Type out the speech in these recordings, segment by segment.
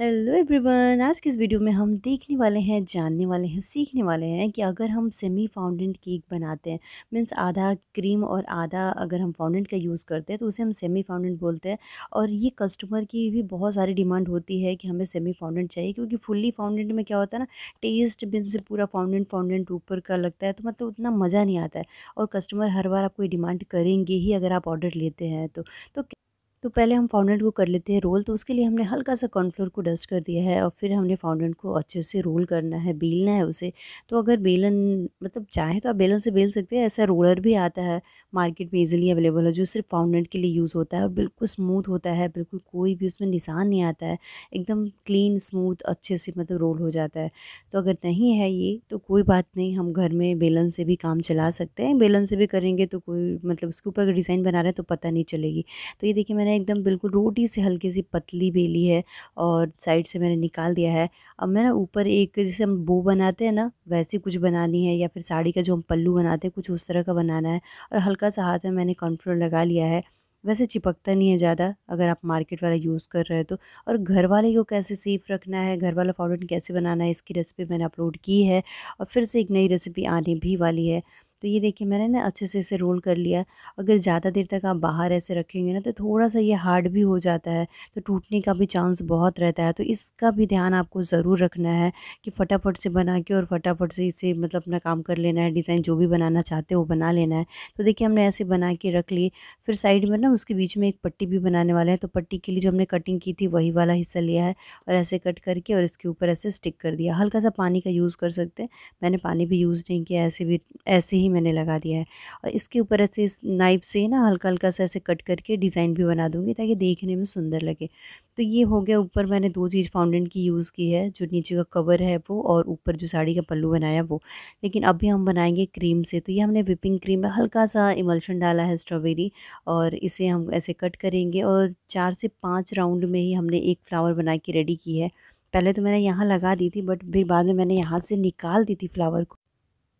hello everyone आज के इस वीडियो में हम देखने वाले हैं जानने वाले हैं सीखने वाले हैं कि अगर हम सेमी फाउंडेंट केक बनाते हैं मीन्स आधा क्रीम और आधा अगर हम फाउंडेंट का यूज़ करते हैं तो उसे हम सेमी फाउंडेंट बोलते हैं और ये कस्टमर की भी बहुत सारी डिमांड होती है कि हमें सेमी फाउंडेंट चाहिए क्योंकि फुल्ली फाउंडेंट में क्या होता है ना टेस्ट मीन्स पूरा फाउंडेंट फाउंडेंट ऊपर का लगता है तो मतलब उतना मज़ा नहीं आता है और कस्टमर हर बार आपको डिमांड करेंगे ही अगर आप ऑर्डर लेते हैं तो, तो तो पहले हम फाउंडेंट को कर लेते हैं रोल तो उसके लिए हमने हल्का सा कॉर्नफ्लोर को डस्ट कर दिया है और फिर हमने फाउंडेंट को अच्छे से रोल करना है बेलना है उसे तो अगर बेलन मतलब चाहे तो आप बेलन से बेल सकते हैं ऐसा रोलर भी आता है मार्केट में ईजिली अवेलेबल है जो सिर्फ फाउंडेंट के लिए यूज़ होता है और बिल्कुल स्मूथ होता है बिल्कुल कोई भी उसमें निशान नहीं आता है एकदम क्लीन स्मूथ अच्छे से मतलब रोल हो जाता है तो अगर नहीं है ये तो कोई बात नहीं हम घर में बेलन से भी काम चला सकते हैं बेलन से भी करेंगे तो कोई मतलब उसके ऊपर अगर डिज़ाइन बना रहे हैं तो पता नहीं चलेगी तो ये देखिए मैंने मैंने एकदम बिल्कुल रोटी से हल्की सी पतली बेली है और साइड से मैंने निकाल दिया है अब मैं ना ऊपर एक जैसे हम बो बनाते हैं ना वैसी कुछ बनानी है या फिर साड़ी का जो हम पल्लू बनाते हैं कुछ उस तरह का बनाना है और हल्का सा हाथ में मैंने कॉन्फ्रोल लगा लिया है वैसे चिपकता नहीं है ज़्यादा अगर आप मार्केट वाला यूज़ कर रहे हैं तो और घर वाले को कैसे सेफ रखना है घर वाला फाउंडेशन कैसे बनाना है इसकी रेसिपी मैंने अपलोड की है और फिर से एक नई रेसिपी आने भी वाली है तो ये देखिए मैंने ना अच्छे से इसे रोल कर लिया अगर ज़्यादा देर तक आप बाहर ऐसे रखेंगे ना तो थोड़ा सा ये हार्ड भी हो जाता है तो टूटने का भी चांस बहुत रहता है तो इसका भी ध्यान आपको ज़रूर रखना है कि फटाफट से बना के और फटाफट से इसे मतलब अपना काम कर लेना है डिज़ाइन जो भी बनाना चाहते हो बना लेना है तो देखिए हमने ऐसे बना के रख लिए फिर साइड में ना उसके बीच में एक पट्टी भी बनाने वाले हैं तो पट्टी के लिए जो हमने कटिंग की थी वही वाला हिस्सा लिया है और ऐसे कट करके और इसके ऊपर ऐसे स्टिक कर दिया हल्का सा पानी का यूज़ कर सकते हैं मैंने पानी भी यूज़ नहीं किया ऐसे भी ऐसे ही ही मैंने लगा दिया है और इसके ऊपर ऐसे इस नाइफ से ना हल्का हल्का सा ऐसे कट करके डिज़ाइन भी बना दूँगी ताकि देखने में सुंदर लगे तो ये हो गया ऊपर मैंने दो चीज़ फाउंडेंट की यूज़ की है जो नीचे का कवर है वो और ऊपर जो साड़ी का पल्लू बनाया वो लेकिन अभी हम बनाएंगे क्रीम से तो ये हमने विपिंग क्रीम में हल्का सा इमल्शन डाला है स्ट्रॉबेरी और इसे हम ऐसे कट करेंगे और चार से पाँच राउंड में ही हमने एक फ्लावर बना के रेडी की है पहले तो मैंने यहाँ लगा दी थी बट फिर बाद में मैंने यहाँ से निकाल दी थी फ्लावर को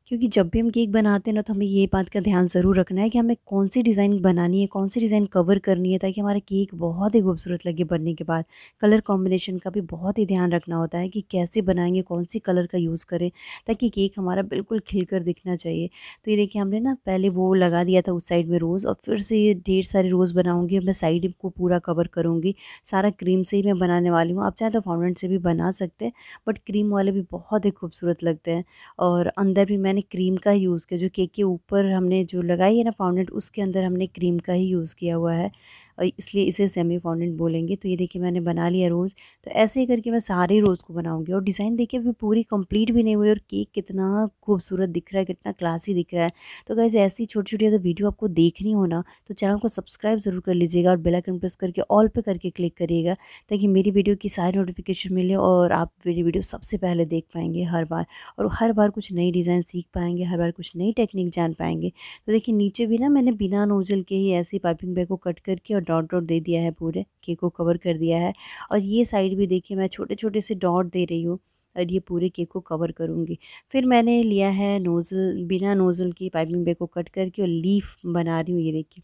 क्योंकि जब भी हम केक बनाते हैं ना तो हमें ये बात का ध्यान ज़रूर रखना है कि हमें कौन सी डिज़ाइन बनानी है कौन सी डिज़ाइन कवर करनी है ताकि हमारा केक बहुत ही खूबसूरत लगे बनने के बाद कलर कॉम्बिनेशन का भी बहुत ही ध्यान रखना होता है कि कैसे बनाएंगे कौन सी कलर का यूज़ करें ताकि केक हमारा बिल्कुल खिल दिखना चाहिए तो ये देखिए हमने ना पहले वो लगा दिया था उस साइड में रोज़ और फिर से ये ढेर सारे रोज़ बनाऊँगी और मैं साइड को पूरा कवर करूँगी सारा क्रीम से ही मैं बनाने वाली हूँ आप चाहें तो फाउंडेंट से भी बना सकते हैं बट क्रीम वाले भी बहुत ही खूबसूरत लगते हैं और अंदर भी मैंने मैंने क्रीम का ही यूज़ किया जो केक के ऊपर हमने जो लगाई है ना फाउंडेंट उसके अंदर हमने क्रीम का ही यूज़ किया हुआ है और इसलिए इसे सेमी फाउंडेंट बोलेंगे तो ये देखिए मैंने बना लिया रोज़ तो ऐसे ही करके मैं सारे रोज़ को बनाऊँगी और डिज़ाइन देखिए अभी पूरी कंप्लीट भी नहीं हुई और केक कितना खूबसूरत दिख रहा है कितना क्लासी दिख रहा है तो कैसे ऐसी छोटी छोटी अगर वीडियो आपको देखनी हो ना तो चैनल को सब्सक्राइब ज़रूर कर लीजिएगा और बेलाइकन प्रेस करके ऑल पे करके क्लिक करिएगा ताकि मेरी वीडियो की सारी नोटिफिकेशन मिले और आप मेरी वीडियो सबसे पहले देख पाएंगे हर बार और हर बार कुछ नई डिज़ाइन सीख पाएंगे हर बार कुछ नई टेक्निक जान पाएंगे तो देखिए नीचे भी ना मैंने बिना नोजल के ही ऐसी पाइपिंग बैग को कट करके और डॉट डॉट दे दिया है पूरे केक को कवर कर दिया है और ये साइड भी देखिए मैं छोटे छोटे से डॉट दे रही हूँ और ये पूरे केक को कवर करूँगी फिर मैंने लिया है नोज़ल बिना नोज़ल की पाइपिंग बेग को कट करके और लीफ बना रही हूँ ये देखिए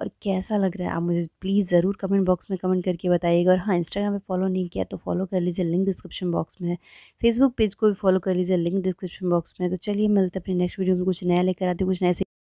और कैसा लग रहा है आप मुझे प्लीज़ ज़रूर कमेंट बॉक्स में कमेंट करके बताइएगा और हाँ इंस्टाग्राम पे फॉलो नहीं किया तो फॉलो कर लीजिए लिंक डिस्क्रिप्शन बॉक्स में है फेसबुक पेज को भी फॉलो कर लीजिए लिंक डिस्क्रिप्शन बॉक्स में है तो चलिए मिलते हैं अपने नेक्स्ट वीडियो में कुछ नया लेकर आते हैं कुछ नए